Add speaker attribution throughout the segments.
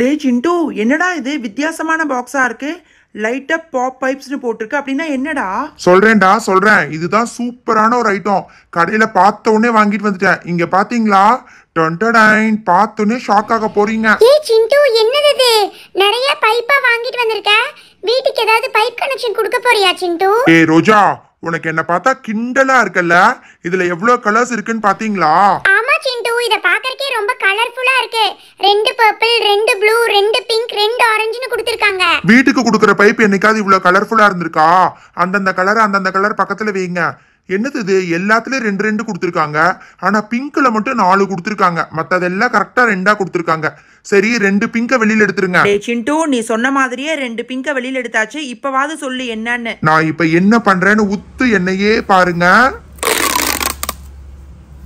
Speaker 1: டே ginned என்னடா இது வித்தியாசமான பாக்ஸா இருக்கு லைட்டா பாப் பைப்ஸ்னு போட்டிருக்கு அப்படின்னா என்னடா
Speaker 2: சொல்றேன்டா சொல்றேன் இதுதான் சூப்பரான ஒரு ஐட்டம் கடையில பார்த்த உடனே வாங்கிட்டு வந்துட்டேன் இங்க பாத்தீங்களா டொண்டடைன் பார்த்தோன்னே ஷாக் ஆக போறீங்க டே சிண்டு
Speaker 3: என்னது இது நிறைய பைப்பா வாங்கிட்டு வந்திருக்க வீட்டுக்கு ஏதாவது பைப் கனெக்ஷன் கொடுக்க போறியா சிண்டு
Speaker 2: ஏ ரோஜா உனக்கு என்ன பார்த்தா கிண்டலா இருக்கல்ல இதுல எவ்வளவு கலர்ஸ் இருக்குன்னு பாத்தீங்களா
Speaker 3: ஆமா சிண்டு இத பாக்கறக்கே ரொம்ப கலர்ஃபுல்லா இருக்கு ரெண்டு பர்பிள் ரெண்டு ப்ளூ ரெண்டு பிங்க் ரெண்டு ஆரஞ்சுன்னு கொடுத்திருக்காங்க
Speaker 2: வீட்டுக்கு கொடுக்குற பைப் என்னைக்காவது இவ்வளவு கலர்ஃபுல்லா இருந்திருக்கா அந்தந்த கலர் அந்தந்த கலர் பக்கத்துல வைங்க என்னது இது எல்லாத்துலயும் ரெண்டு ரெண்டு கொடுத்துருக்காங்க ஆனா பிங்க்ல மட்டும் நாலு கொடுத்துருக்காங்க மத்ததெல்லாம் கரெக்டா ரெண்டா கொடுத்துருக்காங்க சரி ரெண்டு பிங்க வெளியில எடுத்துருங்க
Speaker 1: சிண்டு நீ சொன்ன மாதிரியே ரெண்டு பிங்க வெளியில எடுத்தாச்சு இப்பவாவது சொல்லு என்னன்னு
Speaker 2: நான் இப்ப என்ன பண்றேன்னு உத்து என்னையே பாருங்க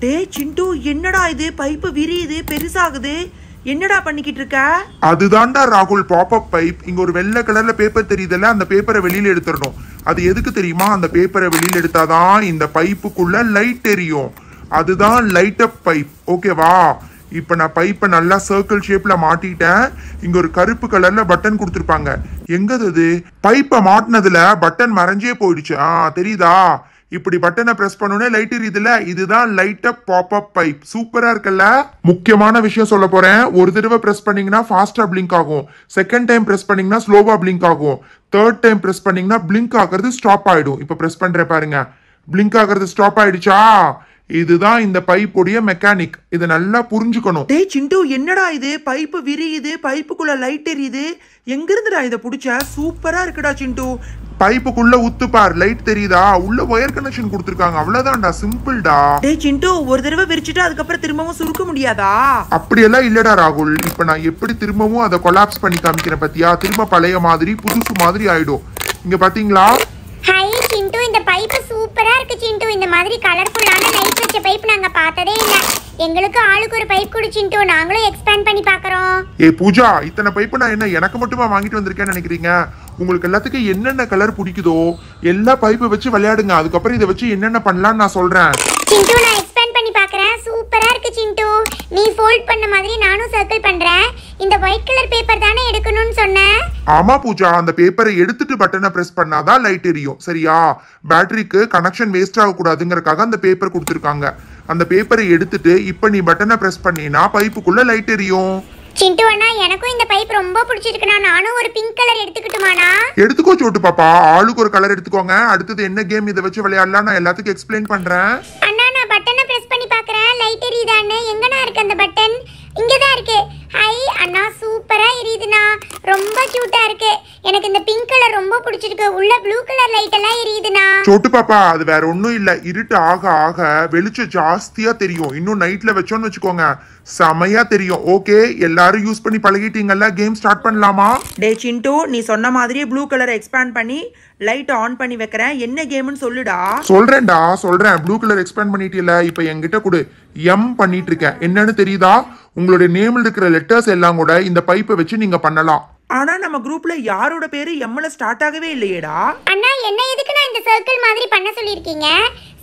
Speaker 1: டே சிண்டு என்னடா இது பைப்பு விரியுது பெருசாகுது என்னடா பண்ணிக்கிட்டு இருக்க
Speaker 2: அதுதான்டா ராகுல் பாப்பப் பைப் இங்க ஒரு வெள்ளை கலர்ல பேப்பர் தெரியுதுல்ல அந்த பேப்பரை வெளியில எடுத்துடணும் அது எதுக்கு தெரியுமா அந்த பேப்பரை வெளியில எடுத்தாதான் இந்த பைப்புக்குள்ள லைட் தெரியும் அதுதான் லைட் அப் பைப் ஓகேவா இப்போ நான் பைப்பை நல்லா சர்க்கிள் ஷேப்பில் மாட்டிட்டேன் இங்கே ஒரு கருப்பு கலரில் பட்டன் கொடுத்துருப்பாங்க எங்கது அது பைப்பை மாட்டினதில் பட்டன் மறைஞ்சே போயிடுச்சு ஆ தெரியுதா இப்படி பட்டனை பிரஸ் பண்ணுனே லைட் எரியுதுல இதுதான் light up pop up pipe சூப்பரா இருக்குல்ல முக்கியமான விஷயம் சொல்ல போறேன் ஒரு தடவை பிரஸ் பண்ணீங்கன்னா ஃபாஸ்டா பிளிங்க் ஆகும் செகண்ட் டைம் பிரஸ் பண்ணீங்கன்னா ஸ்லோவா பிளிங்க் ஆகும் தேர்ட் டைம் பிரஸ் பண்ணீங்கன்னா பிளிங்க் ஆகிறது ஸ்டாப் ஆயிடும் இப்ப பிரஸ் பண்ற பாருங்க பிளிங்க் ஆகிறது ஸ்டாப் ஆயிடுச்சா இதுதான் இந்த பைப்புடைய மெக்கானிக் இதை நல்லா புரிஞ்சுக்கணும்
Speaker 1: டேய் சிண்டு என்னடா இது பைப்பு விரியுது பைப்புக்குள்ள லைட் எரியுது எங்கிருந்துடா இதை பிடிச்ச சூப்பரா இருக்குடா சிண்டு பைப்புக்குள்ள
Speaker 2: உத்துப்பார் லைட் தெரியுதா உள்ள ஒயர் கனெக்ஷன் கொடுத்துருக்காங்க அவ்வளவுதான்டா சிம்பிள்டா டேய் சிண்டு ஒரு
Speaker 1: தடவை விரிச்சிட்டு அதுக்கப்புறம் திரும்பவும் சுருக்க முடியாதா
Speaker 2: அப்படியெல்லாம் இல்லடா ராகுல் இப்ப நான் எப்படி திரும்பவும் அதை கொலாப்ஸ் பண்ணி காமிக்கிறேன் பத்தியா திரும்ப பழைய மாதிரி புதுசு மாதிரி ஆயிடும் இங்க பாத்தீங்களா
Speaker 3: சூப்பராக இருக்குது சின்ட்டு இந்த மாதிரி கலர்ஃபுல்லான லைட் வச்ச பைப் நாங்கள் பார்த்ததே இல்லை எங்களுக்கு ஆளுக்கு ஒரு பைப் கொடு சிண்டு நாங்களும் எக்ஸ்பேண்ட் பண்ணி பார்க்குறோம்
Speaker 2: ஏ பூஜா இத்தனை பைப்பு நான் என்ன எனக்கு மட்டுமா வாங்கிட்டு வந்திருக்கேன்னு நினைக்கிறீங்க உங்களுக்கு எல்லாத்துக்கும் என்னென்ன கலர் பிடிக்குதோ எல்லா பைப்பை வச்சு விளையாடுங்க அதுக்கப்புறம் இதை வச்சு என்னென்ன பண்ணலாம்னு நான் சொல்கிறேன் சிண்டு நான்
Speaker 3: எக்ஸ்பேண்ட் பண்ணி பார்க்குறேன் சூப்பராக இருக்குது சிண்டு நீ ஃபோல்ட் பண்ண மாதிரி நானும் சர்க்கிள் பண்ணுறேன் இந்த ஒயிட் கலர் பேப்பர் தானே எடுக்கணும்னு சொன்னேன்
Speaker 2: ஆமா பூஜா அந்த பேப்பரை எடுத்துட்டு பட்டனை பிரஸ் பண்ணாதான் லைட் எரியும் சரியா பேட்டரிக்கு கனெக்ஷன் வேஸ்ட் ஆக கூடாதுங்கறதுக்காக அந்த பேப்பர் கொடுத்துருக்காங்க அந்த பேப்பரை எடுத்துட்டு இப்ப நீ பட்டனை பிரஸ் பண்ணினா பைப்புக்குள்ள லைட் எரியும்
Speaker 3: சிண்டு அண்ணா எனக்கும் இந்த பைப் ரொம்ப பிடிச்சிருக்குண்ணா நானும் ஒரு பிங்க் கலர் எடுத்துக்கிட்டுமாண்ணா
Speaker 2: எடுத்துக்கோ சோட்டு பாப்பா ஆளுக்கு ஒரு கலர் எடுத்துக்கோங்க அடுத்தது என்ன கேம் இதை வச்சு விளையாடலாம் நான் எல்லாத்துக்கும் எக்ஸ்பிளைன் பண்றேன்
Speaker 3: அண்ணா நான் பட்டனை பிரஸ் பண்ணி பார்க்கறேன் லைட் எரியுதான்னு எங்கண்ணா இருக்கு அந்த பட்டன் இங்க இருக்கு ஹை அண்ணா சூப்பராக எரியுதுண்ணா ரொம்ப க்யூட்டாக இருக்குது எனக்கு இந்த பிங்க் கலர் ரொம்ப பிடிச்சிருக்கு உள்ள ப்ளூ கலர் லைட் எல்லாம் எரியுதுண்ணா சொட்டு
Speaker 2: பாப்பா அது வேற ஒண்ணும் இல்ல இருட்டு ஆக ஆக வெளிச்சம் ஜாஸ்தியா தெரியும் இன்னும் நைட்ல வச்சோம்னு வச்சுக்கோங்க செமையா தெரியும் ஓகே எல்லாரும் யூஸ் பண்ணி பழகிட்டீங்கல்ல
Speaker 1: கேம் ஸ்டார்ட் பண்ணலாமா டே சிண்டு நீ சொன்ன மாதிரி ப்ளூ கலர் எக்ஸ்பேண்ட் பண்ணி லைட் ஆன் பண்ணி வைக்கிறேன் என்ன கேம்னு சொல்லுடா
Speaker 2: சொல்றேன்டா சொல்றேன் ப்ளூ கலர் எக்ஸ்பேண்ட் பண்ணிட்டீல இப்போ என்கிட்ட கூட எம் பண்ணிட்டு இருக்கேன் என்னன்னு தெரியுதா உங்களுடைய நேமில் இருக்கிற லெட்டர்ஸ் எல்லாம் கூட இந்த பைப்பை
Speaker 1: வச்சு நீங்க பண்ணலாம் ஆனா நம்ம குரூப்ல யாரோட பேரு எம்எல் ஸ்டார்ட் ஆகவே இல்லையேடா
Speaker 3: அண்ணா என்ன எதுக்கு நான் இந்த சர்க்கிள் மாதிரி பண்ண சொல்லிருக்கீங்க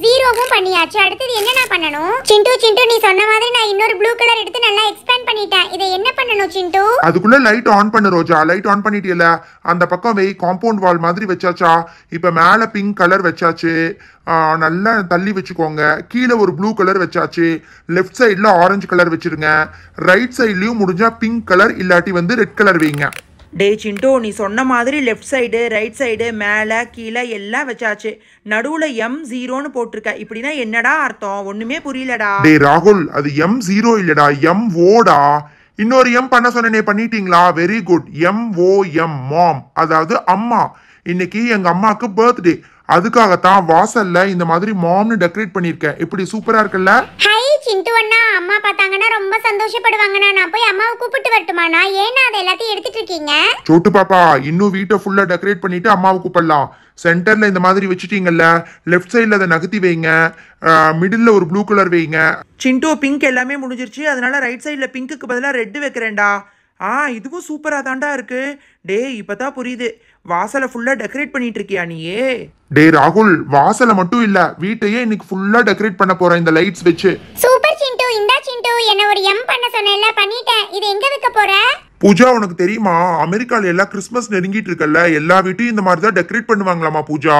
Speaker 3: ஜீரோவும் பண்ணியாச்சு அடுத்தது என்ன நான் பண்ணணும் சிண்டு சிண்டு நீ சொன்ன மாதிரி நான் இன்னொரு ப்ளூ கலர் எடுத்து நல்லா எக்ஸ்பேண்ட் பண்ணிட்டேன் இதை என்ன பண்ணனும் சிண்டு அதுக்குள்ள
Speaker 2: லைட் ஆன் பண்ணு ரோஜா லைட் ஆன் பண்ணிட்டீல அந்த பக்கம் வெய் காம்பவுண்ட் வால் மாதிரி வச்சாச்சா இப்ப மேல பிங்க் கலர் வச்சாச்சு நல்லா தள்ளி வச்சுக்கோங்க கீழே ஒரு ப்ளூ கலர் வச்சாச்சு லெஃப்ட் சைடில் ஆரஞ்சு கலர் வச்சுருங்க ரைட் சைட்லேயும் முடிஞ்சால் பிங்க் கலர் இல்லாட்டி வந்து
Speaker 1: ரெட் கலர் வைங்க டே சின்டோ நீ சொன்ன மாதிரி லெஃப்ட் சைடு ரைட் சைடு மேலே கீழே எல்லாம் வச்சாச்சு நடுவுல எம் ஜீரோன்னு போட்டிருக்க இப்படின்னா என்னடா அர்த்தம் ஒன்றுமே புரியலடா டே
Speaker 2: ராகுல் அது எம் ஜீரோ இல்லடா எம் ஓடா இன்னொரு எம் பண்ண சொன்னே பண்ணிட்டீங்களா very good M O M mom அதாவது அம்மா இன்னைக்கு எங்க அம்மாக்கு பர்த்டே அதுக்காகத்தான் வாசல்ல இந்த மாதிரி மாம்னு டெக்கரேட் பண்ணியிருக்கேன் இப்படி சூப்பரா இருக்குல்ல
Speaker 3: சிண்டு அண்ணா அம்மா பார்த்தாங்கன்னா ரொம்ப சந்தோஷப்படுவாங்கண்ணா நான் போய் அம்மாவை கூப்பிட்டு வரட்டுமாண்ணா ஏன்னா அதை எல்லாத்தையும் எடுத்துட்டு இருக்கீங்க
Speaker 2: சோட்டு பாப்பா இன்னும் வீட்டை ஃபுல்லா டெக்கரேட் பண்ணிட்டு அம்மாவை கூப்பிடலாம் சென்டர்ல இந்த மாதிரி வச்சுட்டீங்கல்ல லெஃப்ட் சைடில் அதை நகர்த்தி வைங்க மிடில் ஒரு ப்ளூ கலர் வைங்க
Speaker 1: சிண்டு பிங்க் எல்லாமே முடிஞ்சிருச்சு அதனால ரைட் சைடில் பிங்க்குக்கு பதிலாக ரெட்டு வைக்கிறேன்டா ஆ இதுவும் சூப்பராக தாண்டா இருக்கு டே இப்பதான் புரியுது வாசலை ஃபுல்லாக டெக்கரேட் பண்ணிட்டு இருக்கியா நீயே
Speaker 2: டே ராகுல் வாசலை மட்டும் இல்ல வீட்டையே இன்னைக்கு ஃபுல்லா டெக்கரேட் பண்ண போறேன் இந்த லைட்ஸ் வச்சு
Speaker 3: சூப்பர் சிண்டு இந்த சிண்டு என்ன ஒரு எம் பண்ண சொன்னேன்ல பண்ணிட்டேன் இது எங்க வைக்க போற
Speaker 2: பூஜா உனக்கு தெரியுமா அமெரிக்காவில் எல்லாம் கிறிஸ்மஸ் நெருங்கிட்டு இருக்கல்ல எல்லா வீட்டையும் இந்த மாதிரி தான் டெக்கரேட் பண்ணுவாங்களாமா பூஜா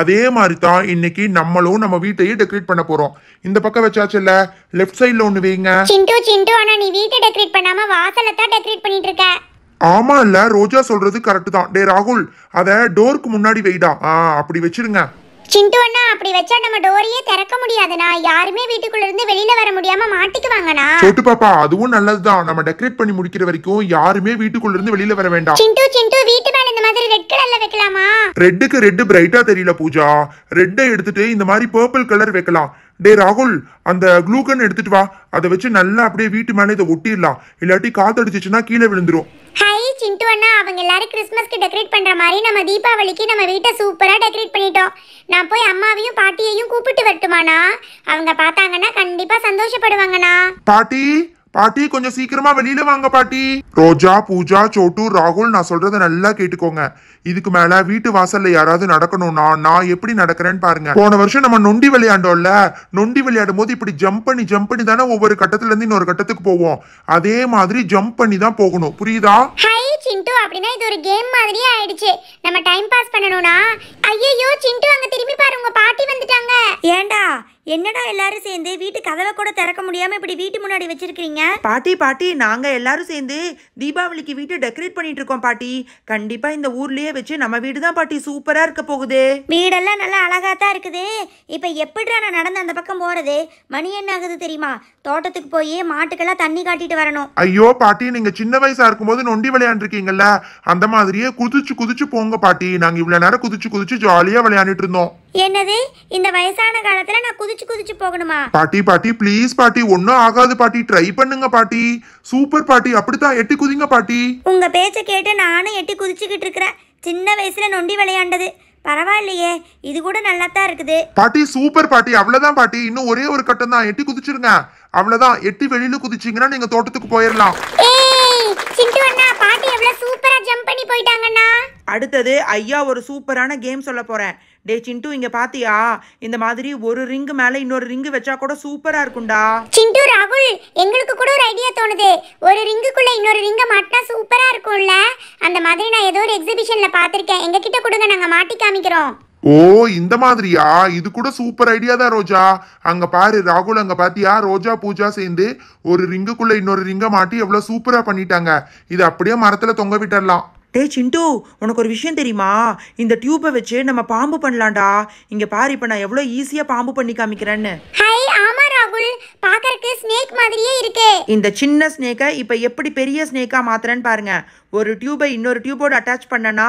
Speaker 2: அதே மாதிரி தான் இன்னைக்கு நம்மளும் நம்ம வீட்டையே டெக்கரேட் பண்ண போறோம் இந்த பக்கம் வச்சாச்சுல்ல லெஃப்ட் சைட்ல ஒண்ணு வைங்க சிண்டு
Speaker 3: சிண்டு ஆனா நீ வீட்டை டெக்கரேட் பண்ணாம வாசல தான் டெக்கரேட் பண்ணிட்டு இருக்க
Speaker 2: ஆமா இல்ல ரோஜா சொல்றது கரெக்ட் தான் டே ராகுல் அதை டோருக்கு முன்னாடி வைடா அப்படி வச்சிருங்க
Speaker 3: சிண்டு அண்ணா அப்படி வச்சா நம்ம டோரியே திறக்க முடியாதுண்ணா யாருமே வீட்டுக்குள்ள இருந்து வெளியில வர முடியாம மாட்டிக்குவாங்கண்ணா சொட்டு
Speaker 2: பாப்பா அதுவும் நல்லதுதான் நம்ம டெக்கரேட் பண்ணி முடிக்கிற வரைக்கும் யாருமே வீட்டுக்குள்ள இருந்து வெளியில வர வேண்டாம் சிண்டு
Speaker 3: சிண்டு வீட்டு மேல இந்த மாதிரி ரெட் கலர்ல
Speaker 2: வைக்கலாமா ரெட்டுக்கு ரெட் பிரைட்டா தெரியல பூஜா ரெட்டை எடுத்துட்டு இந்த மாதிரி பர்பிள் கலர் வைக்கலாம் டே ராகுல் அந்த க்ளூகன் எடுத்துட்டு வா அதை வச்சு நல்லா அப்படியே வீட்டு மேலே இதை ஒட்டிடலாம் இல்லாட்டி காத்தடிச்சிச்சுன்னா கீழே விழுந்துரும்
Speaker 3: சிண்டு அண்ணா அவங்க எல்லாரும் கிறிஸ்மஸ்க்கு டெக்கரேட் பண்ற மாதிரி நம்ம தீபாவளிக்கு நம்ம வீட்டை சூப்பராக டெக்கரேட் பண்ணிட்டோம் நான் போய் அம்மாவையும் பாட்டியையும் கூப்பிட்டு வரட்டுமாண்ணா அவங்க பார்த்தாங்கன்னா கண்டிப்பாக சந்தோஷப்படுவாங்கண்ணா
Speaker 2: பாட்டி பாட்டி கொஞ்சம் சீக்கிரமா வெளியில வாங்க பாட்டி ரோஜா பூஜா சோட்டு ராகுல் நான் சொல்றத நல்லா கேட்டுக்கோங்க இதுக்கு மேல வீட்டு வாசல்ல யாராவது நடக்கணும்னா நான் எப்படி நடக்கிறேன்னு பாருங்க போன வருஷம் நம்ம நொண்டி விளையாண்டோம்ல நொண்டி விளையாடும் போது இப்படி ஜம்ப் பண்ணி ஜம்ப் பண்ணி தானே ஒவ்வொரு கட்டத்துல இருந்து இன்னொரு கட்டத்துக்கு போவோம் அதே மாதிரி ஜம்ப் பண்ணி தான் போகணும் புரியுதா
Speaker 3: சிண்டு அப்படின்னா இது ஒரு கேம் மாதிரியே ஆயிடுச்சு நம்ம டைம் பாஸ் பண்ணணும்னா ஐயோ சிண்டு அங்க திரும்பி பாரு உங்க பாட்டி வந்துட்டாங்க ஏண்டா என்னடா எல்லாரும் சேர்ந்து வீட்டு கதவை கூட திறக்க முடியாம இப்படி வீட்டு முன்னாடி வச்சிருக்கீங்க
Speaker 1: பாட்டி பாட்டி நாங்க எல்லாரும் சேர்ந்து தீபாவளிக்கு வீட்டை டெக்கரேட் பண்ணிட்டு இருக்கோம் பாட்டி கண்டிப்பா இந்த ஊர்லயே வச்சு நம்ம வீடு தான் பாட்டி சூப்பரா இருக்க போகுது
Speaker 3: வீடெல்லாம் நல்லா அழகா தான் இருக்குது இப்ப எப்படி நான் நடந்து அந்த பக்கம் போறது மணி என்ன ஆகுது தெரியுமா தோட்டத்துக்கு போய் மாட்டுக்கெல்லாம் தண்ணி காட்டிட்டு வரணும்
Speaker 2: ஐயோ பாட்டி நீங்க சின்ன வயசா இருக்கும்போது நொண்டி விளையாண்டுருக்கீங்கல்ல அந்த மாதிரியே குதிச்சு குதிச்சு போங்க பாட்டி நாங்க இவ்வளவு நேரம் குதிச்சு குதிச்சு ஜாலியா விளையாடிட்டு இருந்தோம்
Speaker 3: என்னது இந்த வயசான காலத்துல நான் குதிச்சு குதிச்சு போகணுமா
Speaker 2: பாட்டி பாட்டி ப்ளீஸ் பாட்டி ஒன்னும் ஆகாது பாட்டி ட்ரை பண்ணுங்க பாட்டி சூப்பர் பாட்டி அப்படித்தான் எட்டி குதிங்க பாட்டி
Speaker 3: உங்க பேச்ச கேட்டு நானும் எட்டி குதிச்சுக்கிட்டு இருக்கிறேன் சின்ன வயசுல நொண்டி விளையாண்டது பரவாயில்லையே இது கூட நல்லா தான் இருக்குது
Speaker 2: பாட்டி சூப்பர் பாட்டி அவ்வளவுதான் பாட்டி இன்னும் ஒரே ஒரு கட்டம் தான் எட்டி குதிச்சிருங்க அவ்வளவுதான் எட்டி வெளியில குதிச்சீங்கன்னா நீங்க தோட்டத்துக்கு போயிடலாம்
Speaker 3: சிண்டு அண்ணா
Speaker 1: பாட்டி எவ்வளவு சூப்பரா ஜம்ப் பண்ணி போயிட்டாங்கண்ணா அடுத்தது ஐயா ஒரு சூப்பரான கேம் சொல்ல போறேன் டே சிண்டு இங்க பாத்தியா இந்த மாதிரி ஒரு ரிங்கு மேல இன்னொரு ரிங்கு வச்சா கூட சூப்பரா இருக்கும்டா
Speaker 3: சிண்டு ராகுல் எங்களுக்கு கூட ஒரு ஐடியா தோணுது ஒரு ரிங்குக்குள்ள இன்னொரு ரிங்க மாட்டா சூப்பரா இருக்கும்ல அந்த மாதிரி நான் ஏதோ ஒரு எக்ஸிபிஷன்ல பாத்திருக்கேன் எங்க கிட்ட கொடுங்க நாங்க மாட்டி காமிக்கிறோம்
Speaker 2: ஓ இந்த மாதிரியா இது கூட சூப்பர் ஐடியா தான் ரோஜா அங்க பாரு ராகுல் அங்க பாத்தியா ரோஜா பூஜா சேர்ந்து ஒரு ரிங்குக்குள்ள இன்னொரு ரிங்க மாட்டி எவ்வளவு சூப்பரா பண்ணிட்டாங்க இது அப்படியே
Speaker 1: மரத்துல தொங்க விட்டுடலாம் டே சிண்டு உனக்கு ஒரு விஷயம் தெரியுமா இந்த டியூப்பை வச்சு நம்ம பாம்பு பண்ணலாம்டா இங்க பாரு இப்போ நான் எவ்வளோ ஈஸியா பாம்பு பண்ணி காமிக்கிறேன்னு
Speaker 3: ஹை ஆமா ராகுல் பாக்கறதுக்கு ஸ்னேக் மாதிரியே இருக்கு
Speaker 1: இந்த சின்ன ஸ்னேக்கை இப்போ எப்படி பெரிய ஸ்னேக்கா மாத்துறேன்னு பாருங்க ஒரு டியூபை இன்னொரு டியூபோட அட்டாச் பண்ணனா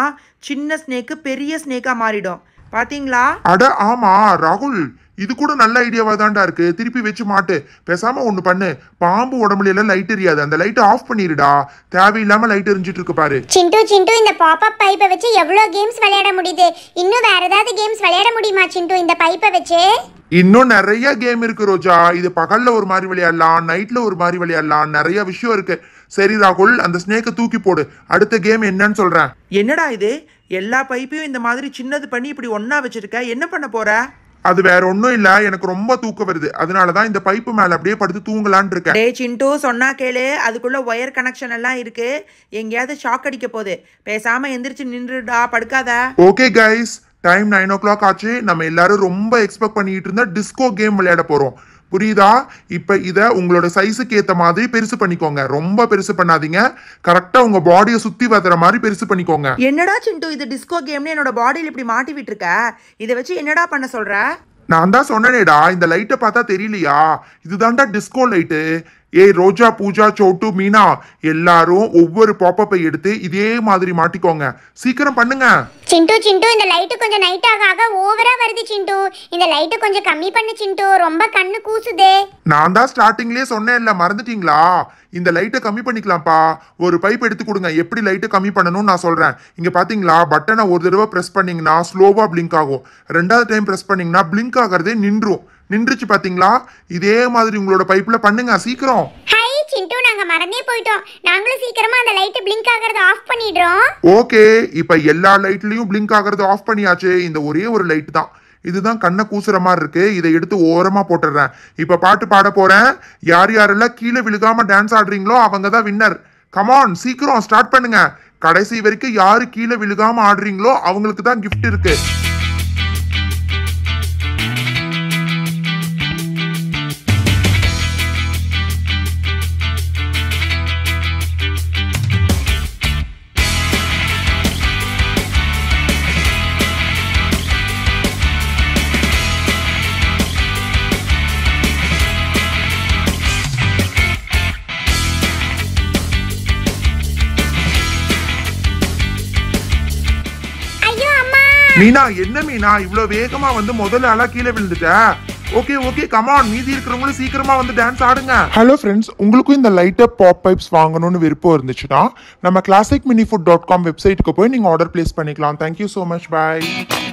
Speaker 1: சின்ன ஸ்னேக்கு பெரிய ஸ்னேக்கா மாறிடும் பாத்தீங்களா
Speaker 2: அட ஆமா ராகுல் இது கூட நல்ல ஐடியாவா தான்டா இருக்கு திருப்பி வச்சு மாட்டு பேசாம ஒண்ணு பண்ணு பாம்பு உடம்புல எல்லாம் லைட் எரியாது அந்த லைட் ஆஃப் பண்ணிருடா தேவையில்லாம லைட் எரிஞ்சிட்டு இருக்கு பாரு
Speaker 3: சிண்டு சிண்டு இந்த பாப் அப் பைப்பை வச்சு எவ்வளவு கேம்ஸ் விளையாட முடியுது இன்னும் வேற ஏதாவது கேம்ஸ் விளையாட முடியுமா சிண்டு இந்த பைப்பை வச்சு
Speaker 2: இன்னும் நிறைய கேம் இருக்கு ரோஜா இது பகல்ல ஒரு மாதிரி விளையாடலாம் நைட்ல ஒரு மாதிரி விளையாடலாம் நிறைய விஷயம் இருக்கு சரி ராகுல் அந்த ஸ்னேக்கை தூக்கி போடு அடுத்த கேம் என்னன்னு சொல்றேன் என்னடா இது எல்லா பைப்பையும் இந்த மாதிரி சின்னது பண்ணி இப்படி ஒன்றா
Speaker 1: வச்சுருக்க என்ன பண்ண போகிற
Speaker 2: அது வேற ஒன்றும் இல்லை எனக்கு ரொம்ப தூக்கம் வருது அதனால தான் இந்த பைப்பு மேலே அப்படியே படுத்து தூங்கலான் இருக்கேன்
Speaker 1: டே சிண்டு சொன்னா கேளு அதுக்குள்ள ஒயர் கனெக்ஷன் எல்லாம் இருக்கு எங்கேயாவது ஷாக் அடிக்க போகுது பேசாம எந்திரிச்சு நின்றுடா படுக்காத
Speaker 2: okay guys time nine o'clock ஆச்சு நம்ம எல்லாரும் ரொம்ப எக்ஸ்பெக்ட் பண்ணிட்டு இருந்தா டிஸ்கோ கேம் விளையாட போறோம் புரியுதா இப்போ இதை உங்களோட சைஸுக்கு ஏற்ற மாதிரி பெருசு பண்ணிக்கோங்க ரொம்ப பெருசு பண்ணாதீங்க கரெக்டாக உங்கள் பாடியை சுற்றி வர மாதிரி பெருசு பண்ணிக்கோங்க
Speaker 1: என்னடா சிண்டு இது டிஸ்கோ கேம்னு என்னோட பாடியில் இப்படி மாட்டி விட்டுருக்க இதை வச்சு என்னடா பண்ண சொல்கிற
Speaker 2: நான் தான் சொன்னேடா இந்த லைட்டை பார்த்தா தெரியலையா இதுதான்டா டிஸ்கோ லைட்டு ஏய் ரோஜா பூஜா சோட்டு மீனா எல்லாரும் ஒவ்வொரு பாப்பப்பை எடுத்து இதே மாதிரி மாட்டிக்கோங்க சீக்கிரம் பண்ணுங்க
Speaker 3: சிண்டு சிண்டு இந்த லைட் கொஞ்சம் நைட் ஆக ஆக ஓவரா வருது சிண்டு இந்த லைட் கொஞ்சம் கம்மி பண்ணு சிண்டு ரொம்ப கண்ணு கூசுதே
Speaker 2: நான் தான் ஸ்டார்டிங்லயே சொன்னேன்ல மறந்துட்டீங்களா இந்த லைட்டை கம்மி பண்ணிக்கலாம்ப்பா ஒரு பைப் எடுத்து கொடுங்க எப்படி லைட்டை கம்மி பண்ணணும்னு நான் சொல்கிறேன் இங்கே பார்த்தீங்களா பட்டனை ஒரு தடவை ப்ரெஸ் பண்ணிங்கன்னா ஸ்லோவாக ப்ளிங்க் ஆகும் ரெண்டாவது டைம் ப்ரெஸ் பண்ணிங்கன்னா ப்ளிங்க் ஆகிறதே நின்றும் நின்றுச்சு பாத்தீங்களா இதே மாதிரி உங்களோட பைப்ல பண்ணுங்க சீக்கிரம்
Speaker 3: ஹாய் சிண்டு நாங்க மறந்தே போயிட்டோம் நாங்களும் சீக்கிரமா அந்த லைட் ப்ளிங்க் ஆகுறது ஆஃப் பண்ணிடுறோம்
Speaker 2: ஓகே இப்போ எல்லா லைட்லயும் ப்ளிங்க் ஆகுறது ஆஃப் பண்ணியாச்சு இந்த ஒரே ஒரு லைட் தான் இதுதான் கண்ணை கூசுற மாதிரி இருக்கு இதை எடுத்து ஓரமா போட்டுடுறேன் இப்ப பாட்டு பாட போறேன் யார் யாரெல்லாம் கீழே விழுகாம டான்ஸ் ஆடுறீங்களோ அவங்க தான் வின்னர் கமான் சீக்கிரம் ஸ்டார்ட் பண்ணுங்க கடைசி வரைக்கும் யாரு கீழே விழுகாம ஆடுறீங்களோ அவங்களுக்கு தான் கிஃப்ட் இருக்கு மீனா என்ன மீனா இவ்வளவு வேகமா வந்து முதல்ல அழா கீழே விழுந்துட்ட ஓகே ஓகே கமான் மீதி இருக்கிறவங்களும் சீக்கிரமா வந்து டான்ஸ் ஆடுங்க ஹலோ ஃப்ரெண்ட்ஸ் உங்களுக்கும் இந்த லைட்டப் பாப் பைப்ஸ் வாங்கணும்னு விருப்பம் இருந்துச்சுன்னா நம்ம classic mini food dot com வெப்சைட்டுக்கு போய் நீங்கள் ஆர்டர் பிளேஸ் பண்ணிக்கலாம் தேங்க்யூ ஸோ மச் பாய்